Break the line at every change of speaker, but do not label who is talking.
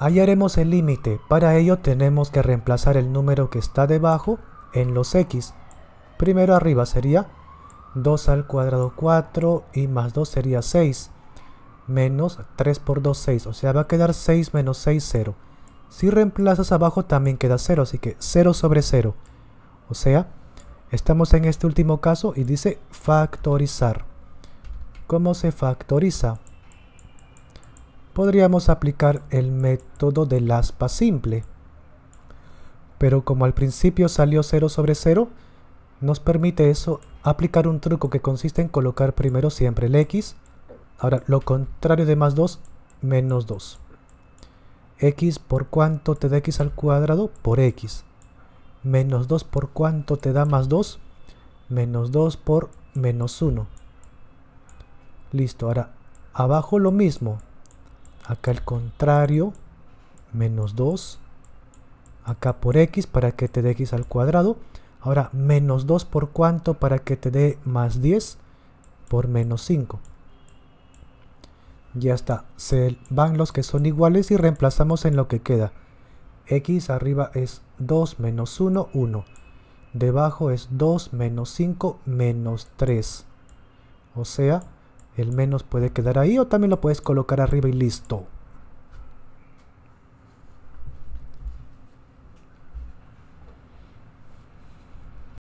haremos el límite. Para ello tenemos que reemplazar el número que está debajo en los x. Primero arriba sería 2 al cuadrado 4 y más 2 sería 6. Menos 3 por 2, 6. O sea, va a quedar 6 menos 6, 0. Si reemplazas abajo también queda 0, así que 0 sobre 0. O sea, estamos en este último caso y dice factorizar. ¿Cómo se factoriza? podríamos aplicar el método del aspa simple. Pero como al principio salió 0 sobre 0, nos permite eso aplicar un truco que consiste en colocar primero siempre el x. Ahora, lo contrario de más 2, menos 2. x por cuánto te da x al cuadrado, por x. Menos 2 por cuánto te da más 2, menos 2 por menos 1. Listo, ahora abajo lo mismo, acá al contrario, menos 2, acá por x para que te dé x al cuadrado, ahora menos 2 por cuánto para que te dé más 10 por menos 5. Ya está, se van los que son iguales y reemplazamos en lo que queda. x arriba es 2 menos 1, 1. Debajo es 2 menos 5 menos 3. O sea, el menos puede quedar ahí o también lo puedes colocar arriba y listo.